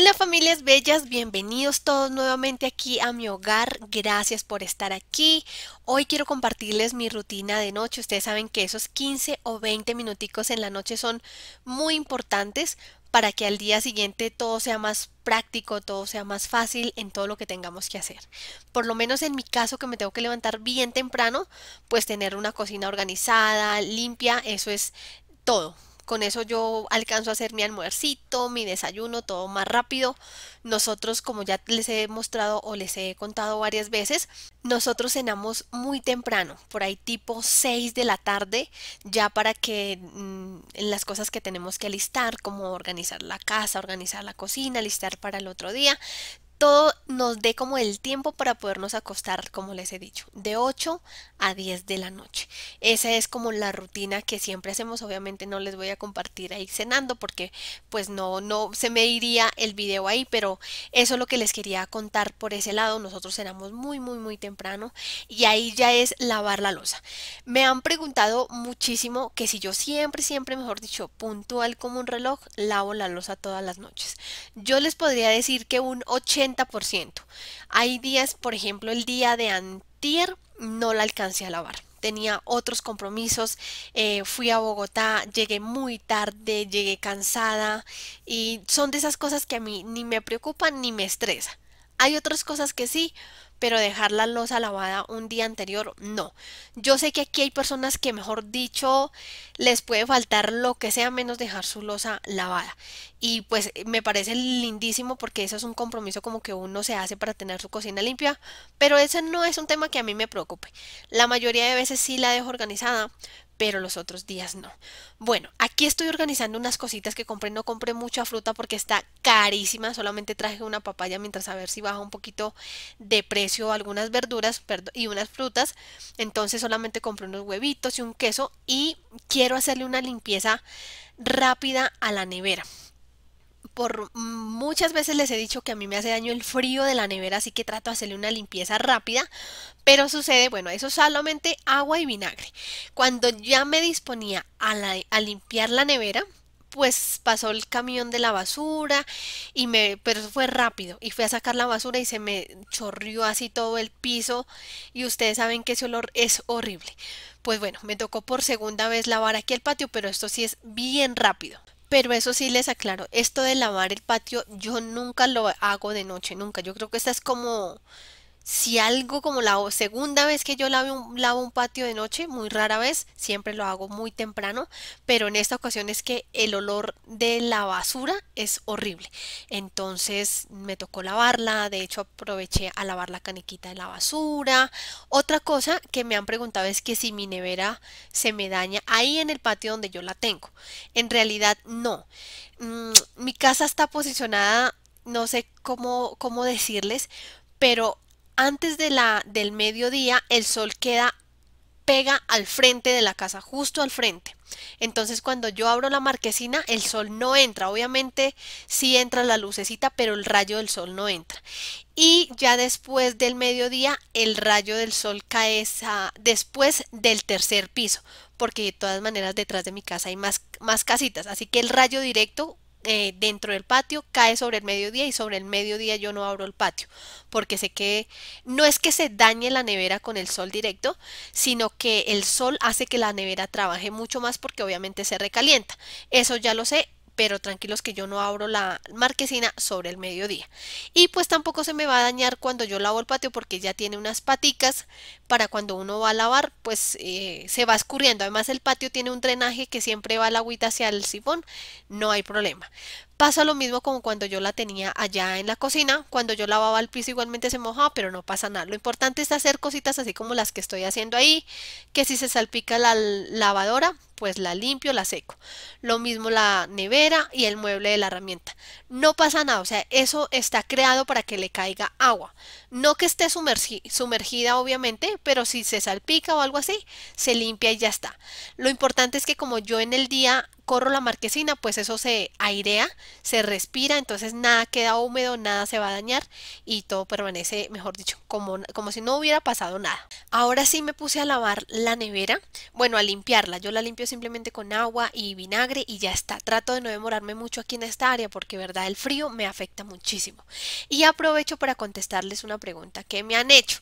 Hola familias bellas, bienvenidos todos nuevamente aquí a mi hogar, gracias por estar aquí. Hoy quiero compartirles mi rutina de noche, ustedes saben que esos 15 o 20 minuticos en la noche son muy importantes para que al día siguiente todo sea más práctico, todo sea más fácil en todo lo que tengamos que hacer. Por lo menos en mi caso que me tengo que levantar bien temprano, pues tener una cocina organizada, limpia, eso es todo, con eso yo alcanzo a hacer mi almuercito, mi desayuno, todo más rápido. Nosotros, como ya les he mostrado o les he contado varias veces, nosotros cenamos muy temprano, por ahí tipo 6 de la tarde, ya para que en mm, las cosas que tenemos que alistar, como organizar la casa, organizar la cocina, alistar para el otro día, todo nos dé como el tiempo para podernos acostar, como les he dicho, de 8 a 10 de la noche. Esa es como la rutina que siempre hacemos. Obviamente no les voy a compartir ahí cenando porque pues no, no se me iría el video ahí, pero eso es lo que les quería contar por ese lado. Nosotros cenamos muy, muy, muy temprano y ahí ya es lavar la losa. Me han preguntado muchísimo que si yo siempre, siempre, mejor dicho, puntual como un reloj, lavo la losa todas las noches. Yo les podría decir que un 80 hay días, por ejemplo, el día de antier no la alcancé a lavar tenía otros compromisos, eh, fui a Bogotá, llegué muy tarde, llegué cansada y son de esas cosas que a mí ni me preocupan ni me estresan. Hay otras cosas que sí, pero dejar la losa lavada un día anterior, no. Yo sé que aquí hay personas que, mejor dicho, les puede faltar lo que sea menos dejar su losa lavada. Y pues me parece lindísimo porque eso es un compromiso como que uno se hace para tener su cocina limpia, pero ese no es un tema que a mí me preocupe. La mayoría de veces sí la dejo organizada, pero los otros días no. Bueno, aquí estoy organizando unas cositas que compré, no compré mucha fruta porque está carísima, solamente traje una papaya mientras a ver si baja un poquito de precio algunas verduras y unas frutas, entonces solamente compré unos huevitos y un queso y quiero hacerle una limpieza rápida a la nevera por muchas veces les he dicho que a mí me hace daño el frío de la nevera, así que trato de hacerle una limpieza rápida, pero sucede, bueno, eso solamente agua y vinagre. Cuando ya me disponía a, limpiar la nevera, pues pasó el camión de la basura y me pero eso fue rápido y fui a sacar la basura y se me chorrió así todo el piso y ustedes saben que ese olor es horrible. Pues bueno, me tocó por segunda vez lavar aquí el patio, pero esto sí es bien rápido. Pero eso sí les aclaro, esto de lavar el patio yo nunca lo hago de noche, nunca. Yo creo que esta es como si algo como la segunda vez que yo lavo un, patio de noche, muy rara vez, siempre lo hago muy temprano, pero en esta ocasión es que el olor de la basura es horrible. Entonces me tocó lavarla, de hecho aproveché a lavar la canequita de la basura. Otra cosa que me han preguntado es que si mi nevera se me daña ahí en el patio donde yo la tengo. En realidad no. Mm, mi casa está posicionada, no sé cómo, cómo decirles, pero antes de la, del mediodía el sol queda pega al frente de la casa, justo al frente. Entonces cuando yo abro la marquesina, el sol no entra. Obviamente sí entra la lucecita, pero el rayo del sol no entra. Y ya después del mediodía, el rayo del sol cae después del tercer piso, porque de todas maneras detrás de mi casa hay más casitas. Así que el rayo directo eh, dentro del patio, cae sobre el mediodía y sobre el mediodía yo no abro el patio, porque sé que no es que se dañe la nevera con el sol directo, sino que el sol hace que la nevera trabaje mucho más porque obviamente se recalienta. Eso ya lo sé, pero tranquilos que yo no abro la marquesina sobre el mediodía. Y pues tampoco se me va a dañar cuando yo lavo el patio porque ya tiene unas paticas para cuando uno va a lavar, pues eh, se va escurriendo. Además el patio tiene un drenaje que siempre va la agüita hacia el sifón, no hay problema. Pasa lo mismo como cuando yo la tenía allá en la cocina, cuando yo lavaba el piso igualmente se mojaba, pero no pasa nada. Lo importante es hacer cositas así como las que estoy haciendo ahí, que si se salpica la lavadora, pues la limpio, la seco. Lo mismo la nevera y el mueble de la herramienta. No pasa nada, o sea, eso está creado para que le caiga agua. No que esté sumergida, obviamente, pero si se salpica o algo así, se limpia y ya está. Lo importante es que como yo en el día corro la marquesina, pues eso se airea, se respira, entonces nada queda húmedo, nada se va a dañar y todo permanece, mejor dicho, como, como si no hubiera pasado nada. Ahora sí me puse a lavar la nevera, bueno, a limpiarla. Yo la limpio simplemente con agua y vinagre y ya está. Trato de no demorarme mucho aquí en esta área porque, verdad, el frío me afecta muchísimo. Y aprovecho para contestarles una pregunta que me han hecho,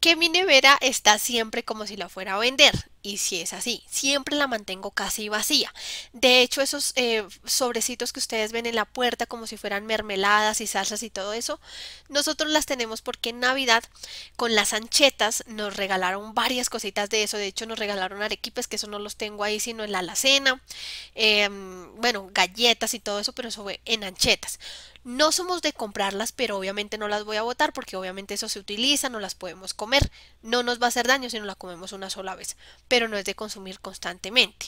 que mi nevera está siempre como si la fuera a vender y si es así, siempre la mantengo casi vacía. De hecho, esos eh, sobrecitos que ustedes ven en la puerta como si fueran mermeladas y salsas y todo eso, nosotros las tenemos porque en Navidad con las anchetas nos regalaron varias cositas de eso. De hecho, nos regalaron arequipes, que eso no los tengo ahí, sino en la alacena. Em, bueno, galletas y todo eso, pero eso fue en anchetas. No somos de comprarlas, pero obviamente no las voy a botar porque obviamente eso se utiliza, no las podemos comer. No nos va a hacer daño si no la comemos una sola vez pero no es de consumir constantemente.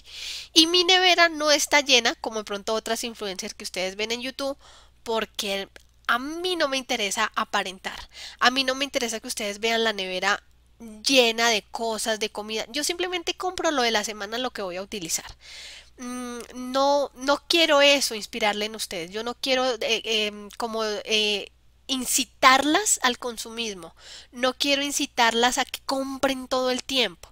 Y mi nevera no está llena, como de pronto otras influencers que ustedes ven en YouTube, porque a mí no me interesa aparentar. A mí no me interesa que ustedes vean la nevera llena de cosas, de comida. Yo simplemente compro lo de la semana, lo que voy a utilizar. Mm, no, no quiero eso inspirarle en ustedes. Yo no quiero eh, em, como eh, incitarlas al consumismo, no quiero incitarlas a que compren todo el tiempo,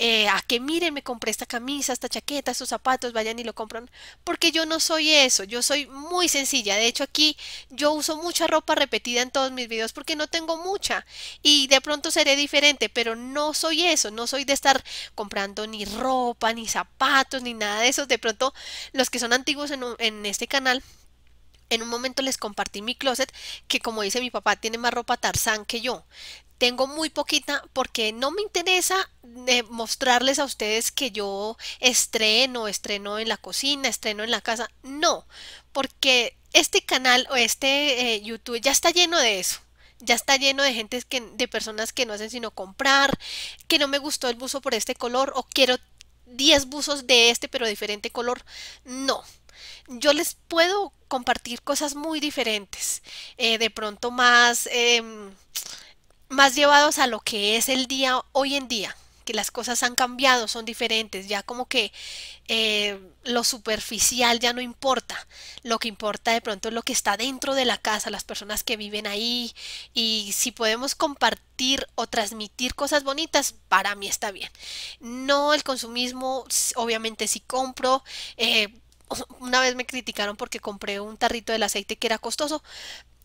eh, a que miren, me compré esta camisa, esta chaqueta, estos zapatos, vayan y lo compran, porque yo no soy eso, yo soy muy sencilla, de hecho aquí yo uso mucha ropa repetida en todos mis videos porque no tengo mucha y de pronto seré diferente, pero no soy eso, no soy de estar comprando ni ropa, ni zapatos, ni nada de eso, de pronto los que son antiguos en este canal, en un momento les compartí mi closet, que como dice mi papá, tiene más ropa tarzán que yo. Tengo muy poquita porque no me interesa eh, mostrarles a ustedes que yo estreno, estreno en la cocina, estreno en la casa. No, porque este canal o este eh, YouTube ya está lleno de eso ya está lleno de gente de personas que no hacen sino comprar, que no me gustó el buzo por este color o quiero 10 buzos de este pero diferente color. No, yo les puedo compartir cosas muy diferentes, eh, de pronto más, em, más llevados a lo que es el día hoy en día, que las cosas han cambiado, son diferentes, ya como que eh, lo superficial ya no importa, lo que importa de pronto es lo que está dentro de la casa, las personas que viven ahí, y si podemos compartir o transmitir cosas bonitas, para mí está bien. No el consumismo, obviamente si compro, eh, una vez me criticaron porque compré un tarrito del aceite que era costoso.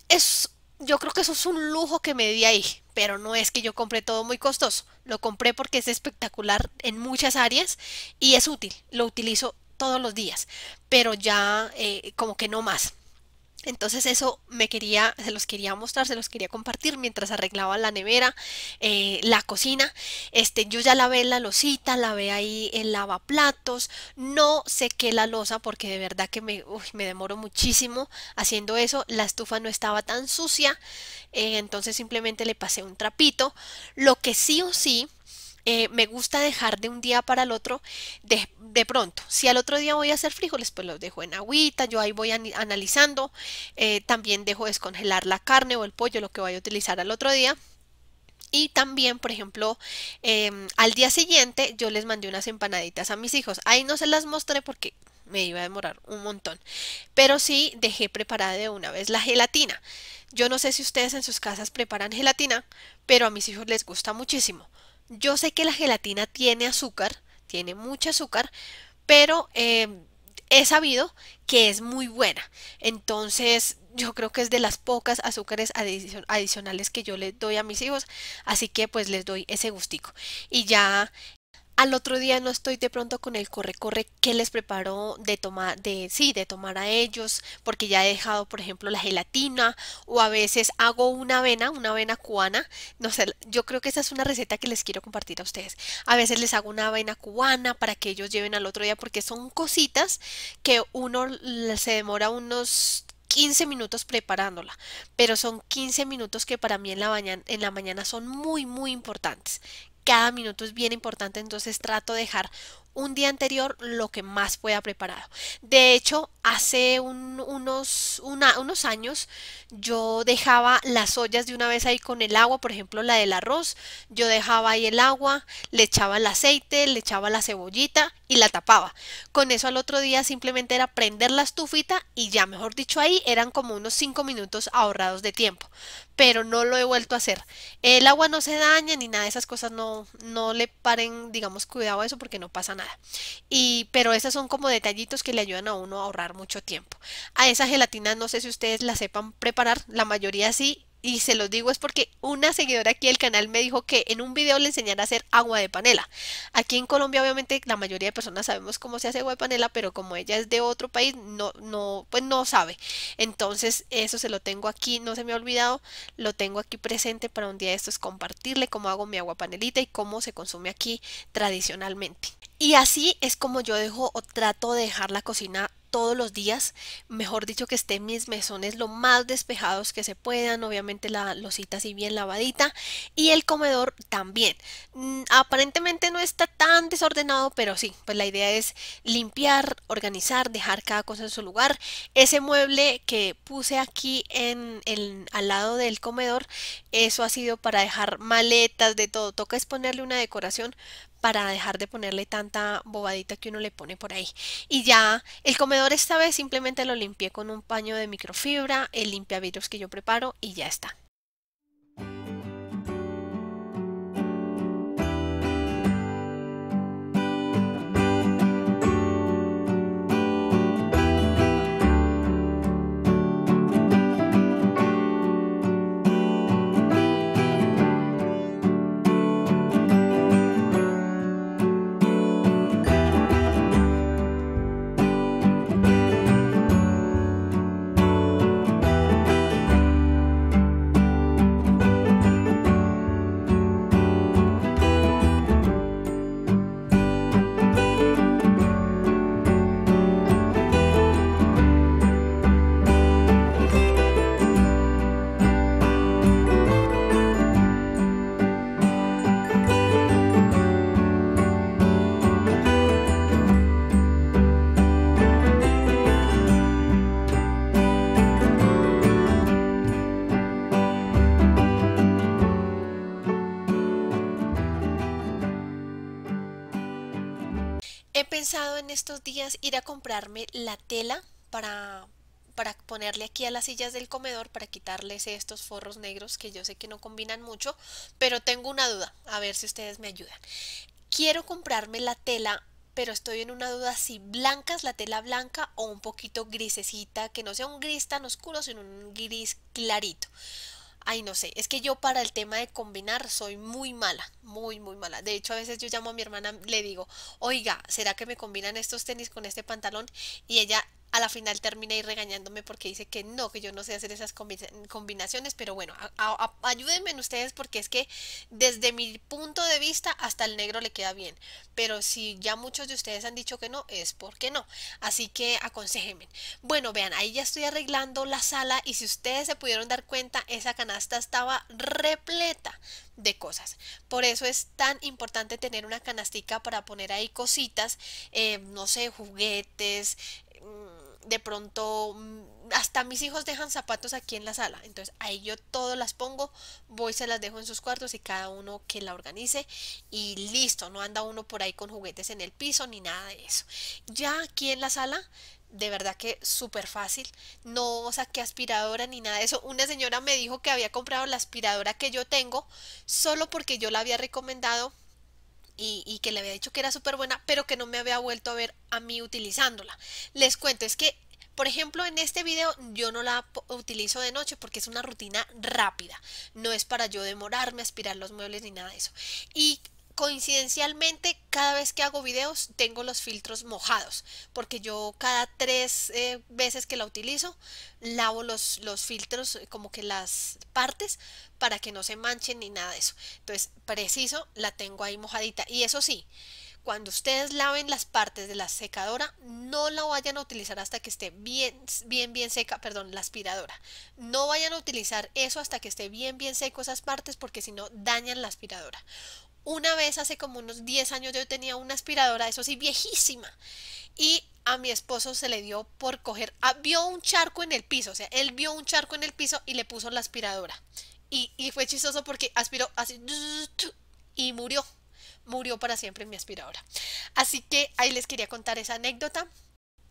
Es, yo creo que eso es un lujo que me di ahí, pero no es que yo compré todo muy costoso. Lo compré porque es espectacular en muchas áreas y es útil. Lo utilizo todos los días, pero ya eh, como que no más. Entonces eso me quería, se los quería mostrar, se los quería compartir mientras arreglaba la nevera, eh, la cocina. Este, yo ya lavé la losita, lavé ahí el lavaplatos, no sequé la losa porque de verdad que me, me demoro muchísimo haciendo eso. La estufa no estaba tan sucia, eh, entonces simplemente le pasé un trapito. Lo que sí o sí eh, me gusta dejar de un día para el otro de, pronto. Si al otro día voy a hacer frijoles, pues los dejo en agüita, yo ahí voy analizando. Eh, también dejo descongelar la carne o el pollo, lo que voy a utilizar al otro día. Y también, por ejemplo, em, al día siguiente yo les mandé unas empanaditas a mis hijos. Ahí no se las mostré porque me iba a demorar un montón. Pero sí dejé preparada de una vez la gelatina. Yo no sé si ustedes en sus casas preparan gelatina, pero a mis hijos les gusta muchísimo yo sé que la gelatina tiene azúcar, tiene mucho azúcar, pero em, he sabido que es muy buena. Entonces, yo creo que es de las pocas azúcares adicionales que yo les doy a mis hijos, así que pues les doy ese gustico. Y ya al otro día no estoy de pronto con el corre corre que les preparo de tomar de sí de tomar a ellos porque ya he dejado por ejemplo la gelatina o a veces hago una avena una avena cubana no sé yo creo que esa es una receta que les quiero compartir a ustedes a veces les hago una avena cubana para que ellos lleven al otro día porque son cositas que uno se demora unos 15 minutos preparándola, pero son 15 minutos que para mí en la, mañana, en la mañana son muy, muy importantes cada minuto es bien importante, entonces trato de dejar un día anterior lo que más pueda preparado. De hecho, hace unos, unos años yo dejaba las ollas de una vez ahí con el agua, por ejemplo la del arroz, yo dejaba ahí el agua, le echaba el aceite, le echaba la cebollita y la tapaba. Con eso al otro día simplemente era prender la estufita y ya, mejor dicho, ahí eran como unos 5 minutos ahorrados de tiempo. Pero no lo he vuelto a hacer. El agua no se daña ni nada de esas cosas, no, no le paren, digamos, cuidado a eso porque no pasa nada. Y, pero esos son como detallitos que le ayudan a uno a ahorrar mucho tiempo. A esa gelatina no sé si ustedes la sepan preparar, la mayoría sí, y se los digo es porque una seguidora aquí del canal me dijo que en un video le enseñara a hacer agua de panela. Aquí en Colombia obviamente la mayoría de personas sabemos cómo se hace agua de panela, pero como ella es de otro país, no, no, pues no sabe. Entonces eso se lo tengo aquí, no se me ha olvidado, lo tengo aquí presente para un día de estos compartirle cómo hago mi agua panelita y cómo se consume aquí tradicionalmente. Y así es como yo dejo o trato de dejar la cocina todos los días, mejor dicho que estén mis mesones lo más despejados que se puedan, obviamente la losita así bien lavadita y el comedor también. Mm, aparentemente no está tan desordenado, pero sí, pues la idea es limpiar, organizar, dejar cada cosa en su lugar. Ese mueble que puse aquí en, al lado del comedor, eso ha sido para dejar maletas de todo. Toca es ponerle una decoración para dejar de ponerle tanta bobadita que uno le pone por ahí. Y ya el comedor esta vez simplemente lo limpié con un paño de microfibra, el limpiavidrios que yo preparo y ya está. He pensado en estos días ir a comprarme la tela para, para ponerle aquí a las sillas del comedor para quitarles estos forros negros que yo sé que no combinan mucho, pero tengo una duda, a ver si ustedes me ayudan. Quiero comprarme la tela pero estoy en una duda si blancas la tela blanca o un poquito grisecita, que no sea un gris tan oscuro, sino un gris clarito ay no sé, es que yo para el tema de combinar soy muy mala, muy, muy mala. De hecho, a veces yo llamo a mi hermana, le digo, oiga, ¿será que me combinan estos tenis con este pantalón? Y ella a la final terminé regañándome porque dice que no, que yo no sé hacer esas combinaciones, pero bueno, ayúdenme ustedes porque es que desde mi punto de vista hasta el negro le queda bien, pero si ya muchos de ustedes han dicho que no, es porque no, así que aconsejenme. Bueno, vean, ahí ya estoy arreglando la sala y si ustedes se pudieron dar cuenta, esa canasta estaba repleta de cosas. Por eso es tan importante tener una canastica para poner ahí cositas, eh, no sé, juguetes, de pronto mm, hasta mis hijos dejan zapatos aquí en la sala, entonces ahí yo todas las pongo, voy se las dejo en sus cuartos y cada uno que la organice y listo, no anda uno por ahí con juguetes en el piso ni nada de eso. Ya aquí en la sala de verdad que súper fácil. No saqué aspiradora ni nada de eso. Una señora me dijo que había comprado la aspiradora que yo tengo solo porque yo la había recomendado y, que le había dicho que era súper buena, pero que no me había vuelto a ver a mí utilizándola. Les cuento, es que, por ejemplo, en este video yo no la utilizo de noche porque es una rutina rápida, no es para yo demorarme, aspirar los muebles ni nada de eso. Y coincidencialmente cada vez que hago videos tengo los filtros mojados porque yo cada tres eh, veces que la utilizo lavo los, los filtros eh, como que las partes para que no se manchen ni nada de eso entonces preciso la tengo ahí mojadita y eso sí cuando ustedes laven las partes de la secadora no la vayan a utilizar hasta que esté bien bien bien seca perdón la aspiradora no vayan a utilizar eso hasta que esté bien bien seco esas partes porque si no dañan la aspiradora una vez hace como unos 10 años yo tenía una aspiradora, eso sí, viejísima. Y a mi esposo se le dio por coger, ah, vio un charco en el piso, o sea, él vio un charco en el piso y le puso la aspiradora. Y, fue chistoso porque aspiró así y murió. Murió para siempre mi aspiradora. Así que ahí les quería contar esa anécdota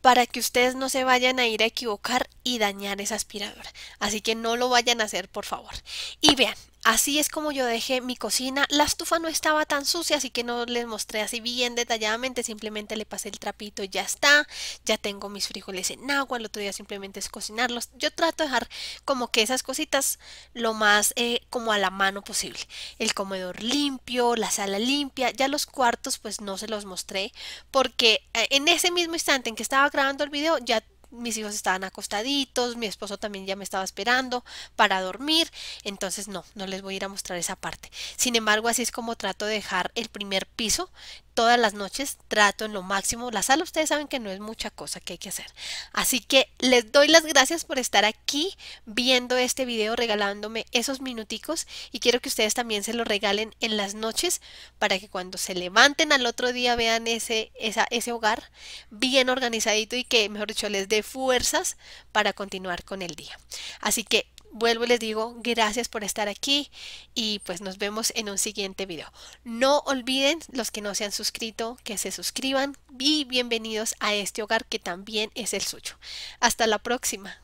para que ustedes no se vayan a ir a equivocar y dañar esa aspiradora. Así que no lo vayan a hacer, por favor. Y vean, Así es como yo dejé mi cocina. La estufa no estaba tan sucia, así que no les mostré así bien detalladamente. Simplemente le pasé el trapito y ya está. Ya tengo mis frijoles en agua. El otro día simplemente es cocinarlos. Yo trato de dejar como que esas cositas lo más eh, como a la mano posible. El comedor limpio, la sala limpia. Ya los cuartos pues no se los mostré porque eh, en ese mismo instante en que estaba grabando el video ya mis hijos estaban acostaditos, mi esposo también ya me estaba esperando para dormir, entonces no, no les voy a ir a mostrar esa parte. Sin embargo, así es como trato de dejar el primer piso todas las noches trato en lo máximo. La sala ustedes saben que no es mucha cosa que hay que hacer. Así que les doy las gracias por estar aquí viendo este video, regalándome esos minuticos y quiero que ustedes también se lo regalen en las noches para que cuando se levanten al otro día vean ese, ese hogar bien organizadito y que, mejor dicho, les dé fuerzas para continuar con el día. Así que vuelvo y les digo gracias por estar aquí y pues nos vemos en un siguiente video. No olviden los que no se han suscrito que se suscriban y bienvenidos a este hogar que también es el suyo. Hasta la próxima.